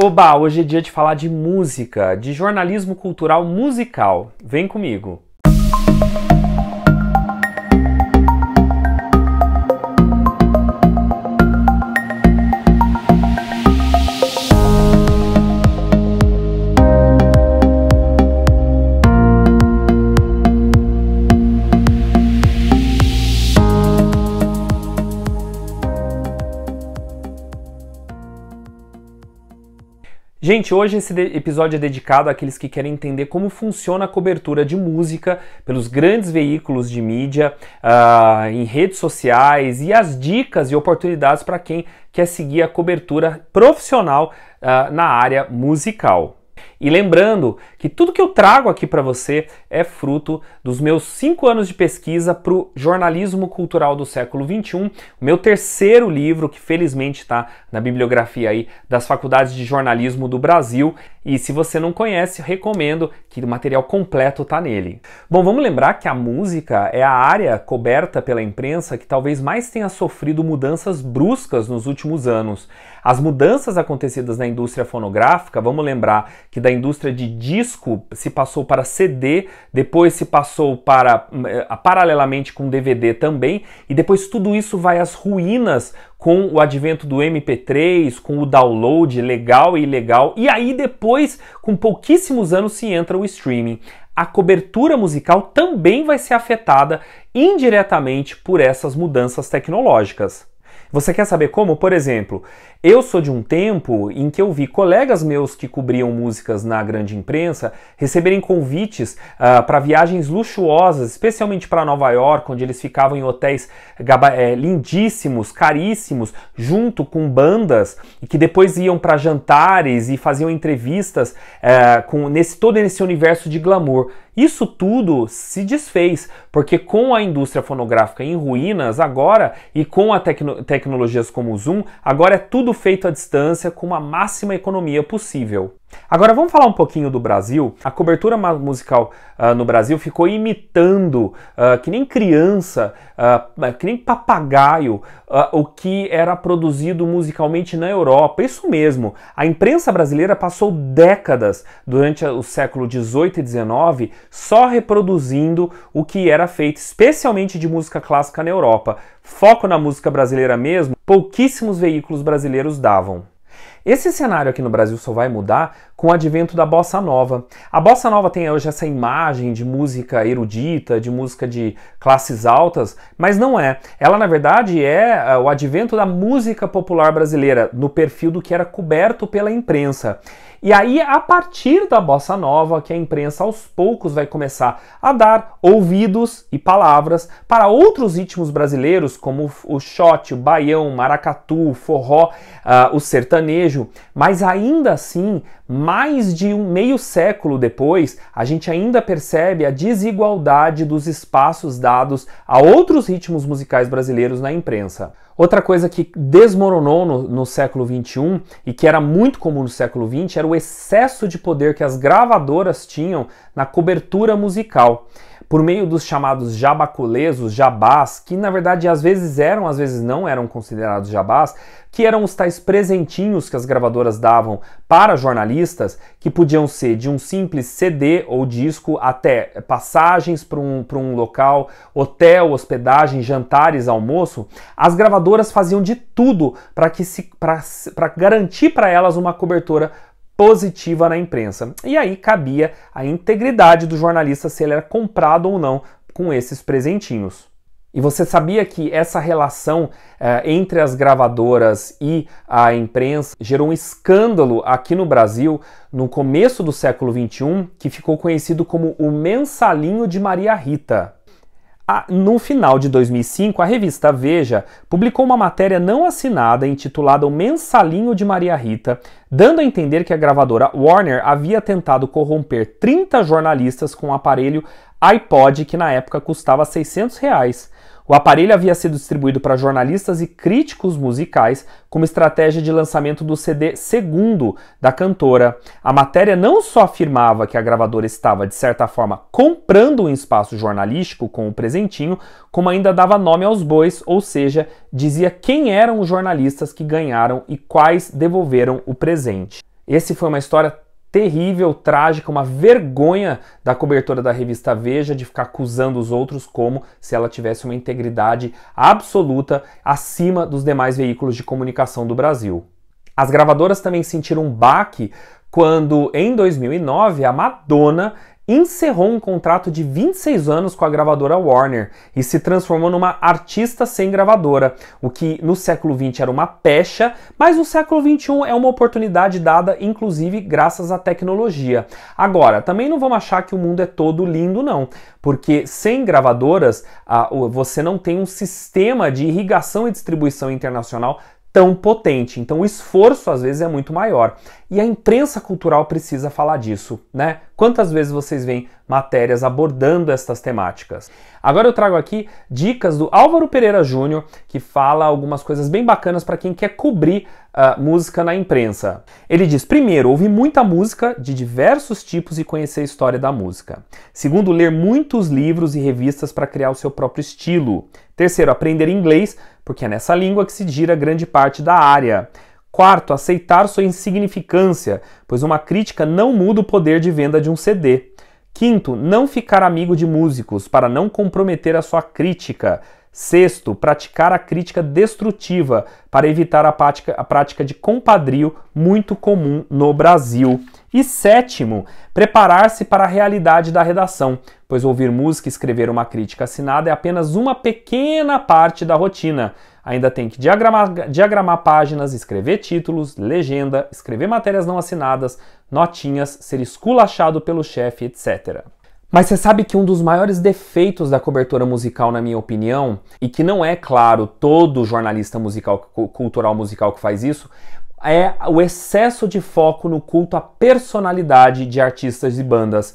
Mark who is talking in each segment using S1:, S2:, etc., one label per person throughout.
S1: Oba, hoje é dia de falar de música, de jornalismo cultural musical. Vem comigo! Gente, hoje esse episódio é dedicado àqueles que querem entender como funciona a cobertura de música pelos grandes veículos de mídia, uh, em redes sociais e as dicas e oportunidades para quem quer seguir a cobertura profissional uh, na área musical. E lembrando que tudo que eu trago aqui para você é fruto dos meus cinco anos de pesquisa para o jornalismo cultural do século XXI, o meu terceiro livro, que felizmente está na bibliografia aí das faculdades de jornalismo do Brasil. E se você não conhece, recomendo que o material completo está nele. Bom, vamos lembrar que a música é a área coberta pela imprensa que talvez mais tenha sofrido mudanças bruscas nos últimos anos. As mudanças acontecidas na indústria fonográfica, vamos lembrar que da indústria de disco se passou para CD, depois se passou para hum, eh, paralelamente com DVD também, e depois tudo isso vai às ruínas com o advento do MP3, com o download legal e ilegal, e aí depois, com pouquíssimos anos, se entra o streaming. A cobertura musical também vai ser afetada indiretamente por essas mudanças tecnológicas. Você quer saber como? Por exemplo, eu sou de um tempo em que eu vi colegas meus que cobriam músicas na grande imprensa receberem convites uh, ah, para viagens luxuosas, especialmente para Nova York, onde eles ficavam em hotéis é, lindíssimos, caríssimos, junto com bandas e que depois iam para jantares e faziam entrevistas uh, com nesse todo esse universo de glamour. Isso tudo se desfez, porque com a indústria fonográfica em ruínas agora e com as tecno tecnologias como o Zoom, agora é tudo feito à distância com a máxima economia possível. Agora vamos falar um pouquinho do Brasil. A cobertura musical uh, no Brasil ficou imitando, uh, que nem criança, uh, que nem papagaio, o que era produzido musicalmente na Europa. Isso mesmo, a imprensa brasileira passou décadas durante o século XVIII e XIX só reproduzindo o que era feito, especialmente de música clássica na Europa. Foco na música brasileira mesmo, pouquíssimos veículos brasileiros davam. Esse cenário aqui no Brasil só vai mudar com o advento da bossa nova. A bossa nova tem hoje essa imagem de música erudita, de música de classes altas, mas não é. Ela, na verdade, é, é o advento da música popular brasileira, no perfil do que era coberto pela imprensa. E aí, a partir da bossa nova, que a imprensa aos poucos vai começar a dar ouvidos e palavras para outros ritmos brasileiros, como o shot, o baião, maracatu, o forró, uh, o sertanejo, mas ainda assim mais de um meio século depois, a gente ainda percebe a desigualdade dos espaços dados a outros ritmos musicais brasileiros na imprensa. Outra coisa que desmoronou no, no século XXI e que era muito comum no século XX era o excesso de poder que as gravadoras tinham na cobertura musical por meio dos chamados jabaculês, os jabás, que na verdade às vezes eram, às vezes não eram considerados jabás, que eram os tais presentinhos que as gravadoras davam para jornalistas, que podiam ser de um simples CD ou disco até passagens para um, um local, hotel, hospedagem, jantares, almoço. As gravadoras faziam de tudo para garantir para elas uma cobertura positiva na imprensa. E aí cabia a integridade do jornalista se ele era comprado ou não com esses presentinhos. E você sabia que essa relação eh, entre as gravadoras e a imprensa gerou um escândalo aqui no Brasil no começo do século XXI que ficou conhecido como o mensalinho de Maria Rita no final de 2005, a revista Veja publicou uma matéria não assinada intitulada O Mensalinho de Maria Rita, dando a entender que a gravadora Warner havia tentado corromper 30 jornalistas com o um aparelho iPod que na época custava 600 reais. O aparelho havia sido distribuído para jornalistas e críticos musicais como estratégia de lançamento do CD segundo da cantora. A matéria não só afirmava que a gravadora estava, de certa forma, comprando um espaço jornalístico com o presentinho, como ainda dava nome aos bois, ou seja, dizia quem eram os jornalistas que ganharam e quais devolveram o presente. Esse foi uma história terrível, trágica, uma vergonha da cobertura da revista Veja de ficar acusando os outros como se ela tivesse uma integridade absoluta acima dos demais veículos de comunicação do Brasil. As gravadoras também sentiram um baque quando, em 2009, a Madonna encerrou um contrato de 26 anos com a gravadora Warner e se transformou numa artista sem gravadora, o que no século XX era uma pecha, mas no século XXI é uma oportunidade dada, inclusive graças à tecnologia. Agora, também não vamos achar que o mundo é todo lindo, não, porque sem gravadoras você não tem um sistema de irrigação e distribuição internacional tão potente. Então o esforço às vezes é muito maior. E a imprensa cultural precisa falar disso, né? Quantas vezes vocês veem matérias abordando estas temáticas? Agora eu trago aqui dicas do Álvaro Pereira Júnior, que fala algumas coisas bem bacanas para quem quer cobrir uh, música na imprensa. Ele diz: primeiro, ouvir muita música de diversos tipos e conhecer a história da música. Segundo, ler muitos livros e revistas para criar o seu próprio estilo. Terceiro, aprender inglês porque é nessa língua que se gira grande parte da área. Quarto, aceitar sua insignificância, pois uma crítica não muda o poder de venda de um CD. Quinto, não ficar amigo de músicos para não comprometer a sua crítica. Sexto, praticar a crítica destrutiva para evitar a prática, a prática de compadrio muito comum no Brasil. E sétimo, preparar-se para a realidade da redação, pois ouvir música e escrever uma crítica assinada é apenas uma pequena parte da rotina. Ainda tem que diagramar, diagramar páginas, escrever títulos, legenda, escrever matérias não assinadas, notinhas, ser esculachado pelo chefe, etc. Mas você sabe que um dos maiores defeitos da cobertura musical, na minha opinião, e que não é claro todo jornalista musical, cultural musical que faz isso, é o excesso de foco no culto à personalidade de artistas e bandas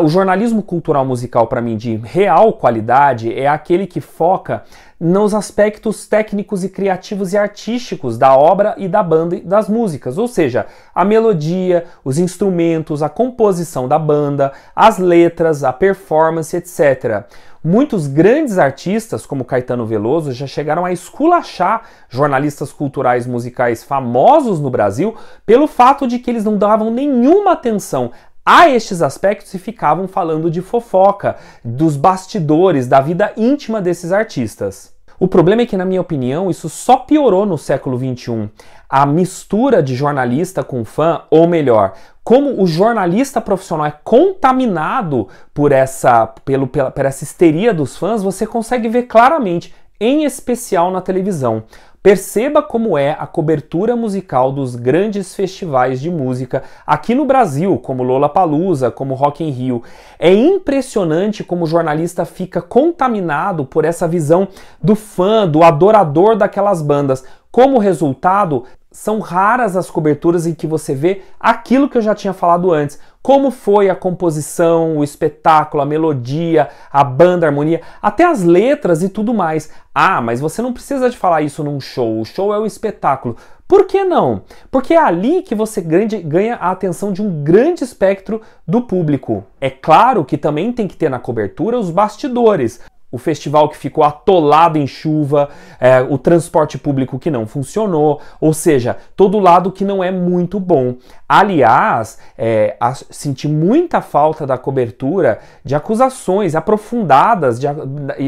S1: o jornalismo cultural musical, para mim, de real qualidade, é aquele que foca nos aspectos técnicos e criativos e artísticos da obra e da banda e das músicas, ou seja, a melodia, os instrumentos, a composição da banda, as letras, a performance, etc. Muitos grandes artistas, como Caetano Veloso, já chegaram a esculachar jornalistas culturais musicais famosos no Brasil pelo fato de que eles não davam nenhuma atenção a estes aspectos e ficavam falando de fofoca, dos bastidores, da vida íntima desses artistas. O problema é que, na minha opinião, isso só piorou no século XXI. A mistura de jornalista com fã, ou melhor, como o jornalista profissional é contaminado por essa, pelo, pela, por essa histeria dos fãs, você consegue ver claramente em especial na televisão. Perceba como é a cobertura musical dos grandes festivais de música aqui no Brasil, como Lollapalooza, como Rock in Rio. É impressionante como o jornalista fica contaminado por essa visão do fã, do adorador daquelas bandas. Como resultado, são raras as coberturas em que você vê aquilo que eu já tinha falado antes. Como foi a composição, o espetáculo, a melodia, a banda, a harmonia, até as letras e tudo mais. Ah, mas você não precisa de falar isso num show. O show é o espetáculo. Por que não? Porque é ali que você ganha a atenção de um grande espectro do público. É claro que também tem que ter na cobertura os bastidores, o festival que ficou atolado em chuva, é, o transporte público que não funcionou, ou seja, todo lado que não é muito bom. Aliás, é, a, senti muita falta da cobertura de acusações aprofundadas de,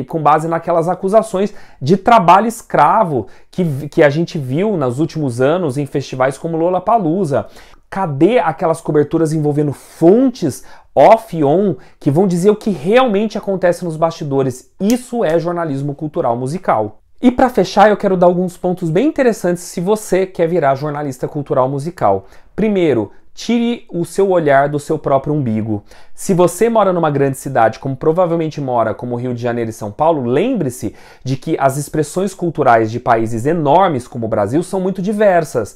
S1: com base naquelas acusações de trabalho escravo que, que a gente viu nos últimos anos em festivais como Lollapalooza. Cadê aquelas coberturas envolvendo fontes off e on que vão dizer o que realmente acontece nos bastidores? Isso é jornalismo cultural musical. E para fechar, eu quero dar alguns pontos bem interessantes se você quer virar jornalista cultural musical. Primeiro, Tire o seu olhar do seu próprio umbigo. Se você mora numa grande cidade, como provavelmente mora, como Rio de Janeiro e São Paulo, lembre-se de que as expressões culturais de países enormes como o Brasil são muito diversas.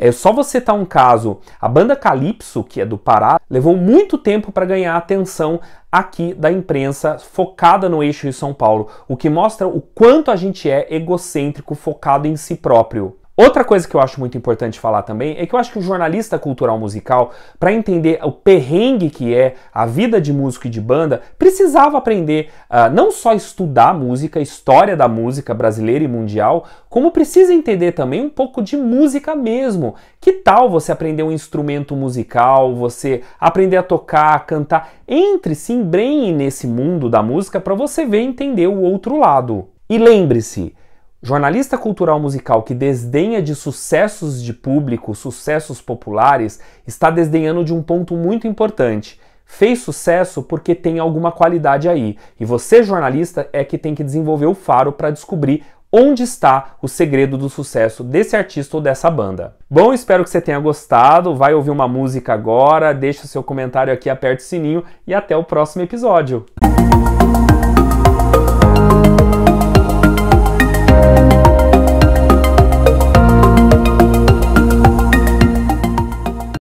S1: É só você citar tá um caso, a banda Calypso, que é do Pará, levou muito tempo para ganhar atenção aqui da imprensa focada no eixo de São Paulo, o que mostra o quanto a gente é egocêntrico, focado em si próprio. Outra coisa que eu acho muito importante falar também é que eu acho que o jornalista cultural musical, para entender o perrengue que é a vida de músico e de banda, precisava aprender uh, não só estudar música, história da música brasileira e mundial, como precisa entender também um pouco de música mesmo. Que tal você aprender um instrumento musical, você aprender a tocar, a cantar? Entre, se embrenhe nesse mundo da música para você ver e entender o outro lado. E lembre-se, Jornalista cultural musical que desdenha de sucessos de público, sucessos populares, está desdenhando de um ponto muito importante. Fez sucesso porque tem alguma qualidade aí. E você, jornalista, é que tem que desenvolver o faro para descobrir onde está o segredo do sucesso desse artista ou dessa banda. Bom, espero que você tenha gostado. Vai ouvir uma música agora, deixa o seu comentário aqui, aperta o sininho e até o próximo episódio.